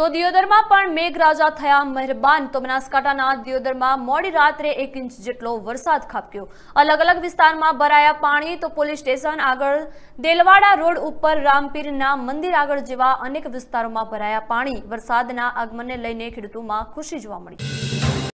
તો દિયોદરમાં પણ મેઘરાજા થયા મહેરબાન તો બનાસકાંઠાના દિયોદરમાં મોડી રાત્રે એક ઇંચ જેટલો વરસાદ ખાબક્યો અલગ અલગ વિસ્તારમાં ભરાયા પાણી તો પોલીસ સ્ટેશન આગળ દેલવાડા રોડ ઉપર રામપીરના મંદિર આગળ જેવા અનેક વિસ્તારોમાં ભરાયા પાણી વરસાદના આગમનને લઈને ખેડૂતોમાં ખુશી જોવા મળી